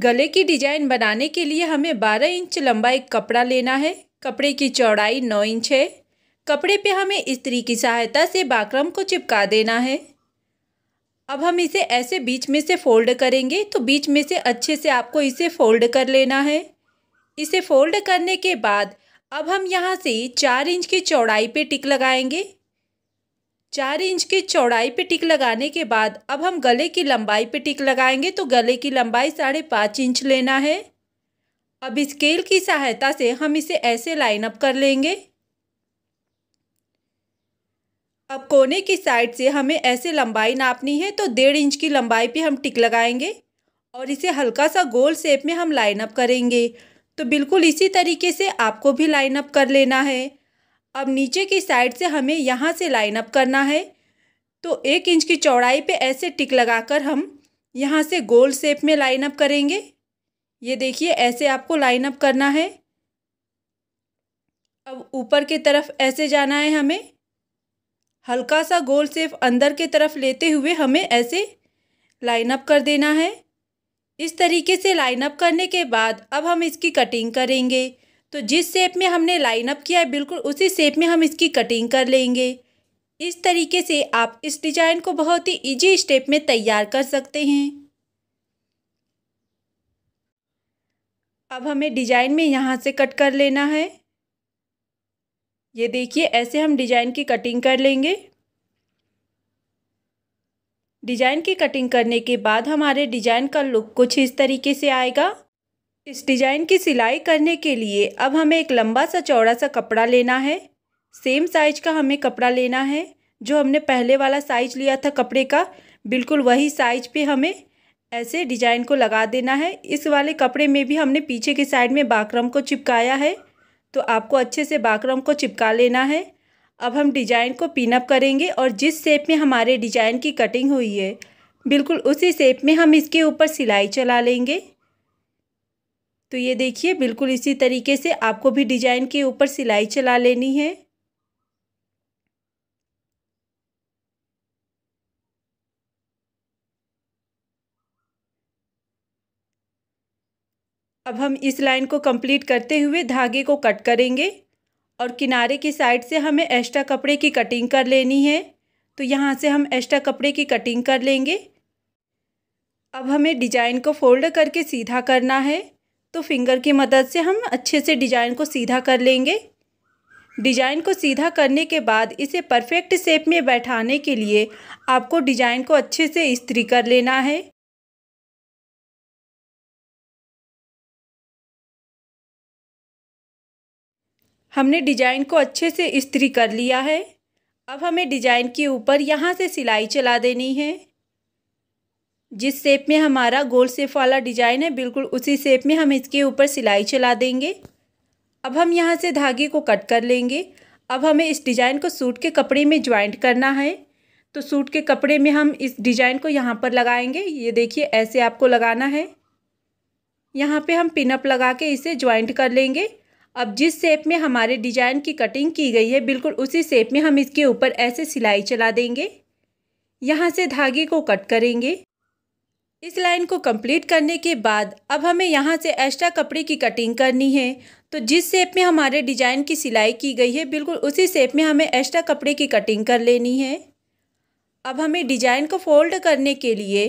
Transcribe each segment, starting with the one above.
गले की डिजाइन बनाने के लिए हमें 12 इंच लंबा एक कपड़ा लेना है कपड़े की चौड़ाई 9 इंच है कपड़े पे हमें इस्त्री की सहायता से बाकरम को चिपका देना है अब हम इसे ऐसे बीच में से फोल्ड करेंगे तो बीच में से अच्छे से आपको इसे फोल्ड कर लेना है इसे फोल्ड करने के बाद अब हम यहाँ से चार इंच की चौड़ाई पे टिक लगाएंगे चार इंच की चौड़ाई पे टिक लगाने के बाद अब हम गले की लंबाई पे टिक लगाएंगे तो गले की लंबाई साढ़े पाँच इंच लेना है अब स्केल की सहायता से हम इसे ऐसे लाइन अप कर लेंगे अब कोने की साइड से हमें ऐसे लंबाई नापनी है तो डेढ़ इंच की लंबाई पे हम टिक लगाएंगे और इसे हल्का सा गोल शेप में हम लाइन अप करेंगे तो बिल्कुल इसी तरीके से आपको भी लाइन अप कर लेना है अब नीचे की साइड से हमें यहाँ से लाइन अप करना है तो एक इंच की चौड़ाई पे ऐसे टिक लगाकर हम यहाँ से गोल शेप में लाइन अप करेंगे ये देखिए ऐसे आपको लाइन अप करना है अब ऊपर की तरफ ऐसे जाना है हमें हल्का सा गोल सेप अंदर की तरफ लेते हुए हमें ऐसे लाइन अप कर देना है इस तरीके से लाइन अप करने के बाद अब हम इसकी कटिंग करेंगे तो जिस शेप में हमने लाइन अप किया है बिल्कुल उसी शेप में हम इसकी कटिंग कर लेंगे इस तरीके से आप इस डिज़ाइन को बहुत ही इजी स्टेप में तैयार कर सकते हैं अब हमें डिज़ाइन में यहाँ से कट कर लेना है ये देखिए ऐसे हम डिज़ाइन की कटिंग कर लेंगे डिज़ाइन की कटिंग करने के बाद हमारे डिज़ाइन का लुक कुछ इस तरीके से आएगा इस डिज़ाइन की सिलाई करने के लिए अब हमें एक लंबा सा चौड़ा सा कपड़ा लेना है सेम साइज का हमें कपड़ा लेना है जो हमने पहले वाला साइज लिया था कपड़े का बिल्कुल वही साइज पे हमें ऐसे डिजाइन को लगा देना है इस वाले कपड़े में भी हमने पीछे के साइड में बाकरम को चिपकाया है तो आपको अच्छे से बाकरम को चिपका लेना है अब हम डिजाइन को पिनअप करेंगे और जिस शेप में हमारे डिजाइन की कटिंग हुई है बिल्कुल उसी शेप में हम इसके ऊपर सिलाई चला लेंगे तो ये देखिए बिल्कुल इसी तरीके से आपको भी डिजाइन के ऊपर सिलाई चला लेनी है अब हम इस लाइन को कंप्लीट करते हुए धागे को कट करेंगे और किनारे की साइड से हमें एक्स्ट्रा कपड़े की कटिंग कर लेनी है तो यहाँ से हम एक्स्ट्रा कपड़े की कटिंग कर लेंगे अब हमें डिजाइन को फोल्ड करके सीधा करना है तो फिंगर की मदद से हम अच्छे से डिज़ाइन को सीधा कर लेंगे डिज़ाइन को सीधा करने के बाद इसे परफेक्ट शेप में बैठाने के लिए आपको डिज़ाइन को अच्छे से इस्त्री कर लेना है हमने डिजाइन को अच्छे से इस्त्री कर लिया है अब हमें डिजाइन के ऊपर यहाँ से सिलाई चला देनी है जिस शेप में हमारा गोल शेप वाला डिजाइन है बिल्कुल उसी शेप में हम इसके ऊपर सिलाई चला देंगे अब हम यहाँ से धागे को कट कर लेंगे अब हमें इस डिज़ाइन को सूट के कपड़े में ज्वाइंट करना है तो सूट के कपड़े में हम इस डिज़ाइन को यहाँ पर लगाएंगे ये देखिए ऐसे आपको लगाना है यहाँ पे हम पिनअप लगा के इसे ज्वाइंट कर लेंगे अब जिस शेप में हमारे डिज़ाइन की कटिंग की गई है बिल्कुल उसी शेप में हम इसके ऊपर ऐसे सिलाई चला देंगे यहाँ से धागे को कट करेंगे इस लाइन को कंप्लीट करने के बाद अब हमें यहाँ से एक्स्ट्रा कपड़े की कटिंग करनी है तो जिस शेप में हमारे डिजाइन की सिलाई की गई है बिल्कुल उसी शेप में हमें एक्स्ट्रा कपड़े की कटिंग कर लेनी है अब हमें डिजाइन को फोल्ड करने के लिए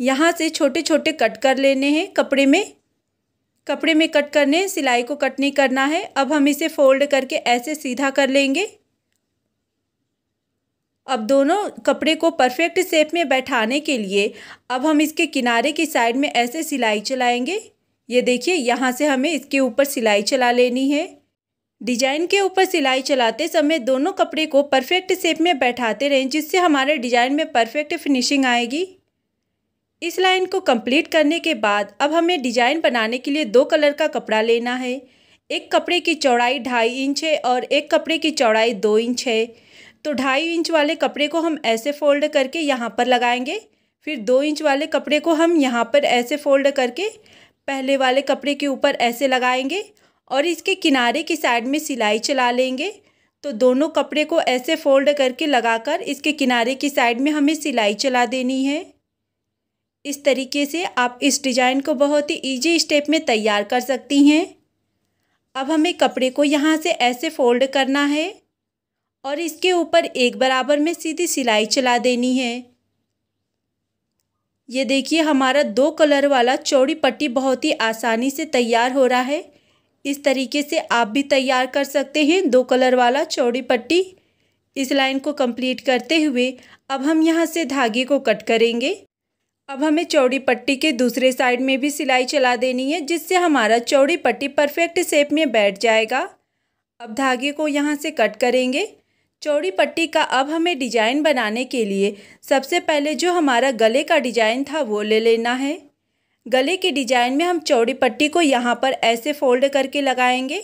यहाँ से छोटे छोटे कट कर लेने हैं कपड़े में कपड़े में कट करने सिलाई को कट नहीं करना है अब हम इसे फोल्ड करके ऐसे सीधा कर लेंगे अब दोनों कपड़े को परफेक्ट शेप में बैठाने के लिए अब हम इसके किनारे की साइड में ऐसे सिलाई चलाएंगे ये देखिए यहाँ से हमें इसके ऊपर सिलाई चला लेनी है डिजाइन के ऊपर सिलाई चलाते समय दोनों कपड़े को परफेक्ट शेप में बैठाते रहें जिससे हमारे डिजाइन में परफेक्ट फिनिशिंग आएगी इस लाइन को कंप्लीट करने के बाद अब हमें डिजाइन बनाने के लिए दो कलर का कपड़ा लेना है एक कपड़े की चौड़ाई ढाई इंच है और एक कपड़े की चौड़ाई दो इंच है तो ढाई इंच वाले कपड़े को हम ऐसे फोल्ड करके यहाँ पर लगाएंगे फिर दो इंच वाले कपड़े को हम यहाँ पर ऐसे फोल्ड करके पहले वाले कपड़े के ऊपर ऐसे लगाएंगे और इसके किनारे की साइड में सिलाई चला लेंगे तो दोनों कपड़े को ऐसे फोल्ड करके लगाकर इसके किनारे की साइड में हमें सिलाई चला देनी है इस तरीके से आप इस डिज़ाइन को बहुत ही ईजी स्टेप में तैयार कर सकती हैं अब हमें कपड़े को यहाँ से ऐसे फोल्ड करना है और इसके ऊपर एक बराबर में सीधी सिलाई चला देनी है ये देखिए हमारा दो कलर वाला चौड़ी पट्टी बहुत ही आसानी से तैयार हो रहा है इस तरीके से आप भी तैयार कर सकते हैं दो कलर वाला चौड़ी पट्टी इस लाइन को कंप्लीट करते हुए अब हम यहाँ से धागे को कट करेंगे अब हमें चौड़ी पट्टी के दूसरे साइड में भी सिलाई चला देनी है जिससे हमारा चौड़ी पट्टी परफेक्ट शेप में बैठ जाएगा अब धागे को यहाँ से कट करेंगे चौड़ी पट्टी का अब हमें डिजाइन बनाने के लिए सबसे पहले जो हमारा गले का डिजाइन था वो ले लेना है गले के डिजाइन में हम चौड़ी पट्टी को यहाँ पर ऐसे फोल्ड करके लगाएंगे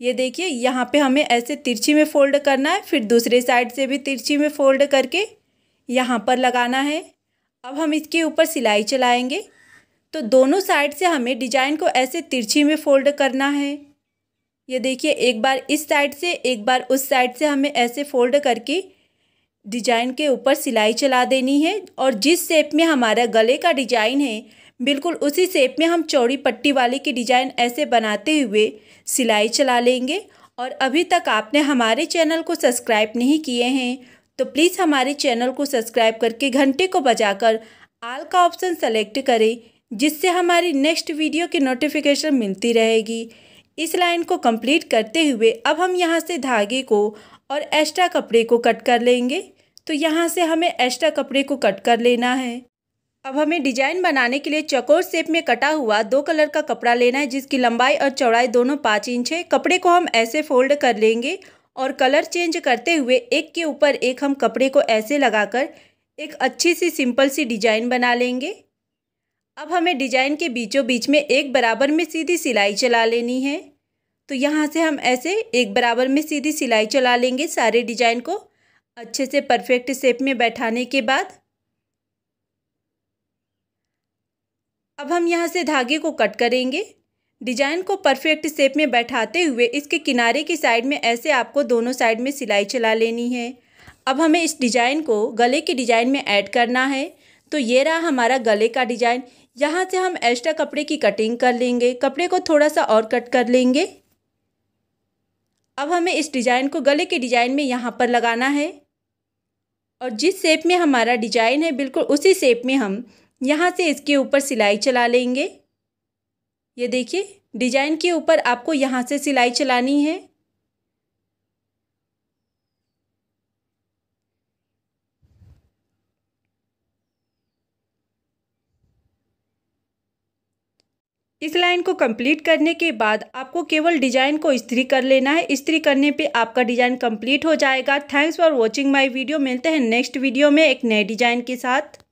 ये देखिए यहाँ पे हमें ऐसे तिरछी में फोल्ड करना है फिर दूसरे साइड से भी तिरछी में फोल्ड करके यहाँ पर लगाना है अब हम इसके ऊपर सिलाई चलाएंगे तो दोनों साइड से हमें डिजाइन को ऐसे तिरछी में फोल्ड करना है ये देखिए एक बार इस साइड से एक बार उस साइड से हमें ऐसे फोल्ड करके डिजाइन के ऊपर सिलाई चला देनी है और जिस शेप में हमारा गले का डिजाइन है बिल्कुल उसी शेप में हम चौड़ी पट्टी वाले की डिजाइन ऐसे बनाते हुए सिलाई चला लेंगे और अभी तक आपने हमारे चैनल को सब्सक्राइब नहीं किए हैं तो प्लीज़ हमारे चैनल को सब्सक्राइब करके घंटे को बजाकर आल का ऑप्शन सेलेक्ट करें जिससे हमारी नेक्स्ट वीडियो की नोटिफिकेशन मिलती रहेगी इस लाइन को कंप्लीट करते हुए अब हम यहाँ से धागे को और एक्स्ट्रा कपड़े को कट कर लेंगे तो यहाँ से हमें एक्स्ट्रा कपड़े को कट कर लेना है अब हमें डिजाइन बनाने के लिए चकोर शेप में कटा हुआ दो कलर का कपड़ा लेना है जिसकी लंबाई और चौड़ाई दोनों पाँच इंच है कपड़े को हम ऐसे फोल्ड कर लेंगे और कलर चेंज करते हुए एक के ऊपर एक हम कपड़े को ऐसे लगाकर एक अच्छी सी सिंपल सी डिजाइन बना लेंगे अब हमें डिजाइन के बीचों बीच में एक बराबर में सीधी सिलाई चला लेनी है तो यहाँ से हम ऐसे एक बराबर में सीधी सिलाई चला लेंगे सारे डिजाइन को अच्छे से परफेक्ट शेप में बैठाने के बाद अब हम यहाँ से धागे को कट करेंगे डिजाइन को परफेक्ट शेप में बैठाते हुए इसके किनारे की साइड में ऐसे आपको दोनों साइड में सिलाई चला लेनी है अब हमें इस डिज़ाइन को गले के डिज़ाइन में ऐड करना है तो ये रहा हमारा गले का डिज़ाइन यहाँ से हम एक्स्ट्रा कपड़े की कटिंग कर लेंगे कपड़े को थोड़ा सा और कट कर लेंगे अब हमें इस डिज़ाइन को गले के डिज़ाइन में यहाँ पर लगाना है और जिस शेप में हमारा डिजाइन है बिल्कुल उसी शेप में हम यहाँ से इसके ऊपर सिलाई चला लेंगे ये देखिए डिजाइन के ऊपर आपको यहाँ से सिलाई चलानी है इस लाइन को कंप्लीट करने के बाद आपको केवल डिजाइन को इस्त्री कर लेना है स्त्री करने पे आपका डिजाइन कंप्लीट हो जाएगा thanks for watching my video मिलते हैं नेक्स्ट वीडियो में एक नए डिजाइन के साथ